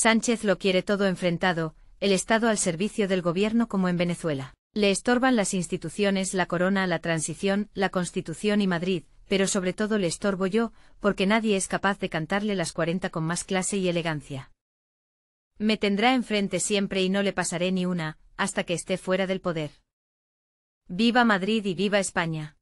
Sánchez lo quiere todo enfrentado, el Estado al servicio del gobierno como en Venezuela. Le estorban las instituciones, la corona, la transición, la constitución y Madrid, pero sobre todo le estorbo yo, porque nadie es capaz de cantarle las 40 con más clase y elegancia. Me tendrá enfrente siempre y no le pasaré ni una, hasta que esté fuera del poder. Viva Madrid y viva España.